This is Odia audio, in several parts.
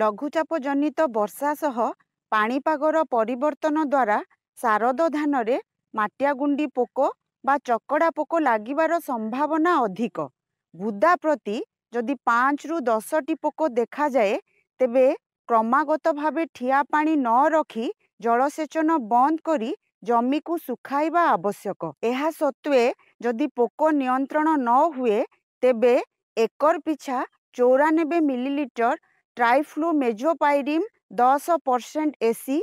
ଲଘୁଚାପ ଜନିତ ବର୍ଷା ସହ ପାଣିପାଗର ପରିବର୍ତ୍ତନ ଦ୍ୱାରା ଶାରଦ ଧାନରେ ମାଟିଆଗୁଣ୍ଡି ପୋକ ବା ଚକଡ଼ା ପୋକ ଲାଗିବାର ସମ୍ଭାବନା ଅଧିକ ବୁଦା ପ୍ରତି ଯଦି ପାଞ୍ଚରୁ ଦଶଟି ପୋକ ଦେଖାଯାଏ ତେବେ କ୍ରମାଗତ ଭାବେ ଠିଆ ପାଣି ନ ରଖି ଜଳସେଚନ ବନ୍ଦ କରି ଜମିକୁ ଶୁଖାଇବା ଆବଶ୍ୟକ ଏହା ସତ୍ତ୍ୱେ ଯଦି ପୋକ ନିୟନ୍ତ୍ରଣ ନ ହୁଏ ତେବେ ଏକର ପିଛା ଚଉରାନବେ ମିଲିଲିଟର ଟ୍ରାଇଫ୍ଲୁ ମେଜୋପାଇରିମ୍ ଦଶ ପରସେଣ୍ଟ ଏସି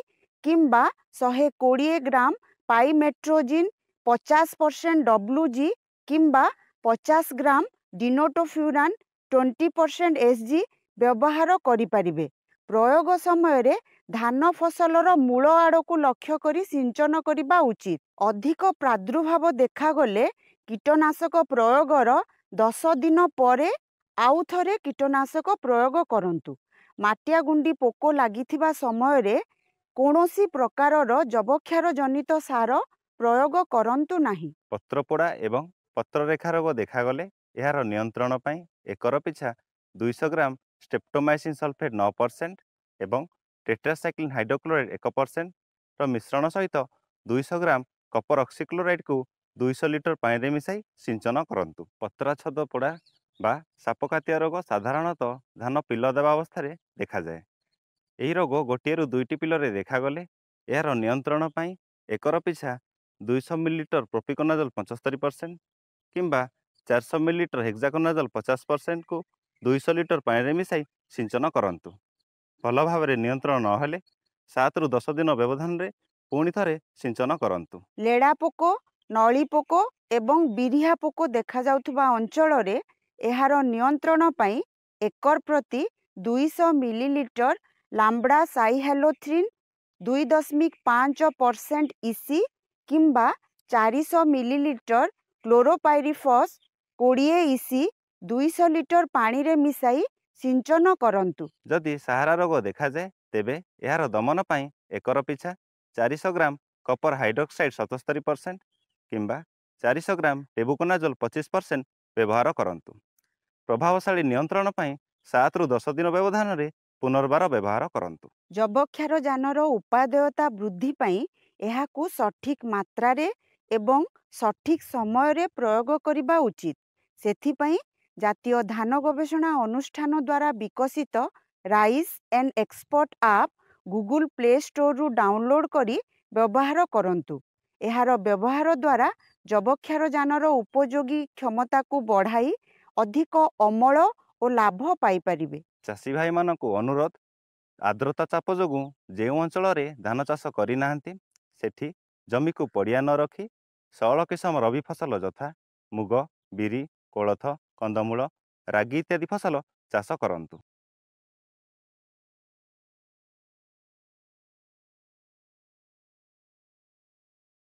କିମ୍ବା ଶହେ କୋଡ଼ିଏ ଗ୍ରାମ ପାଇମେଟ୍ରୋଜିନ୍ ପଚାଶ ପରସେଣ୍ଟ ଡବ୍ଲୁ ଜି କିମ୍ବା ପଚାଶ gram dinotefuran twenty percent S G ବ୍ୟବହାର କରିପାରିବେ ପ୍ରୟୋଗ ସମୟରେ ଧାନ ଫସଲର ମୂଳ ଆଡ଼କୁ ଲକ୍ଷ୍ୟ କରି ସିଞ୍ଚନ କରିବା ଉଚିତ ଅଧିକ ପ୍ରାଦୁର୍ଭାବ ଦେଖାଗଲେ କୀଟନାଶକ ପ୍ରୟୋଗର ଦଶ ଦିନ ପରେ ଆଉ ଥରେ କୀଟନାଶକ ପ୍ରୟୋଗ କରନ୍ତୁ ମାଟିଆଗୁଣ୍ଡି ପୋକ ଲାଗିଥିବା ସମୟରେ କୌଣସି ପ୍ରକାରର ଯବକ୍ଷାର ଜନିତ ସାର ପ୍ରୟୋଗ କରନ୍ତୁ ନାହିଁ ପତ୍ରପୋଡ଼ା ଏବଂ ପତ୍ରରେଖା ରୋଗ ଦେଖାଗଲେ ଏହାର ନିୟନ୍ତ୍ରଣ ପାଇଁ ଏକର ପିଛା ଦୁଇଶହ ଗ୍ରାମ ଷ୍ଟେପ୍ଟୋମାଇସିନ୍ ସଲଫେଟ୍ ନଅ ପରସେଣ୍ଟ ଏବଂ ଟେଟ୍ରାସାଇକ୍ଲିନ୍ ହାଇଡ୍ରୋକ୍ଲୋରାଇଡ୍ ଏକ ପରସେଣ୍ଟର ମିଶ୍ରଣ ସହିତ ଦୁଇଶହ ଗ୍ରାମ କପର ଅକ୍ସିକ୍ଲୋରାଇଡ଼୍କୁ ଦୁଇଶହ ଲିଟର ପାଣିରେ ମିଶାଇ ସିଞ୍ଚନ କରନ୍ତୁ ପତ୍ରାଛଦ ପୋଡ଼ା ବା ସାପକାତିଆ ରୋଗ ସାଧାରଣତଃ ଧାନ ପିଲ ଦେବା ଅବସ୍ଥାରେ ଦେଖାଯାଏ ଏହି ରୋଗ ଗୋଟିଏରୁ ଦୁଇଟି ପିଲରେ ଦେଖାଗଲେ ଏହାର ନିୟନ୍ତ୍ରଣ ପାଇଁ ଏକର ପିଛା ଦୁଇଶହ ମିଲିଲିଟର ପ୍ରୋପିକୋନାଜଲ ପଞ୍ଚସ୍ତରୀ ପରସେଣ୍ଟ କିମ୍ବା ଚାରିଶହ ମିଲି ଲିଟର ହେକ୍ଜାକୋନାଜଲ ପଚାଶ ପରସେଣ୍ଟକୁ ଦୁଇଶହ ଲିଟର ପାଣିରେ ମିଶାଇ ସିଞ୍ଚନ କରନ୍ତୁ ଭଲ ଭାବରେ ନିୟନ୍ତ୍ରଣ ନହେଲେ ସାତରୁ ଦଶ ଦିନ ବ୍ୟବଧାନରେ ପୁଣି ଥରେ ସିଞ୍ଚନ କରନ୍ତୁ ଲେଡ଼ା ପୋକ ନଳୀ ପୋକ ଏବଂ ବିରିହା ପୋକ ଦେଖାଯାଉଥିବା ଅଞ୍ଚଳରେ ଏହାର ନିୟନ୍ତ୍ରଣ ପାଇଁ ଏକର ପ୍ରତି ଦୁଇଶହ ମିଲିଲିଟର ଲାମ୍ବଡ଼ା ସାଇହାଲୋଥ୍ରିନ୍ ଦୁଇ ଦଶମିକ ପାଞ୍ଚ ପରସେଣ୍ଟ ଇସି କିମ୍ବା ଚାରିଶହ ମିଲିଲିଟର କ୍ଲୋରୋପାଇରିଫସ୍ କୋଡ଼ିଏ ଇସି ଦୁଇଶହ ଲିଟର ପାଣିରେ ମିଶାଇ ସିଞ୍ଚନ କରନ୍ତୁ ଯଦି ସାହାରା ରୋଗ ଦେଖାଯାଏ ତେବେ ଏହାର ଦମନ ପାଇଁ ଏକର ପିଛା ଚାରିଶହ ଗ୍ରାମ କପର ହାଇଡ୍ରକ୍ସାଇଡ୍ ସତସ୍ତରୀ ପରସେଣ୍ଟ କିମ୍ବା ଚାରିଶହ ଗ୍ରାମ ଟେବୁକୋନାଜୋଲ୍ ପଚିଶ ପରସେଣ୍ଟ ବ୍ୟବହାର କରନ୍ତୁ ପ୍ରଭାବଶାଳୀ ନିୟନ୍ତ୍ରଣ ପାଇଁ ସାତରୁ ଦଶ ଦିନ ବ୍ୟବଧାନରେ ପୁନର୍ବାର ବ୍ୟବହାର କରନ୍ତୁ ଯବକ୍ଷାର ଯାନର ଉପାଦେୟତା ବୃଦ୍ଧି ପାଇଁ ଏହାକୁ ସଠିକ୍ ମାତ୍ରାରେ ଏବଂ ସଠିକ୍ ସମୟରେ ପ୍ରୟୋଗ କରିବା ଉଚିତ ସେଥିପାଇଁ ଜାତୀୟ ଧାନ ଗବେଷଣା ଅନୁଷ୍ଠାନ ଦ୍ୱାରା ବିକଶିତ rice and export app Google play ଷ୍ଟୋରରୁ ଡାଉନଲୋଡ଼ କରି ବ୍ୟବହାର କରନ୍ତୁ ଏହାର ବ୍ୟବହାର ଦ୍ୱାରା ଯବକ୍ଷାର ଯାନର ଉପଯୋଗୀ କ୍ଷମତାକୁ ବଢ଼ାଇ ଅଧିକ ଅମଳ ଓ ଲାଭ ପାଇପାରିବେ ଚାଷୀ ଭାଇମାନଙ୍କୁ ଅନୁରୋଧ ଆଦ୍ରତା ଚାପ ଯୋଗୁଁ ଯେଉଁ ଅଞ୍ଚଳରେ ଧାନ ଚାଷ କରିନାହାନ୍ତି ସେଠି ଜମିକୁ ପଡ଼ିଆ ନ ରଖି ସରଳ କିସମ ରବି ଫସଲ ଯଥା ମୁଗ ବିରି କୋଳଥ କନ୍ଦମୂଳ ରାଗି ଇତ୍ୟାଦି ଫସଲ ଚାଷ କରନ୍ତୁ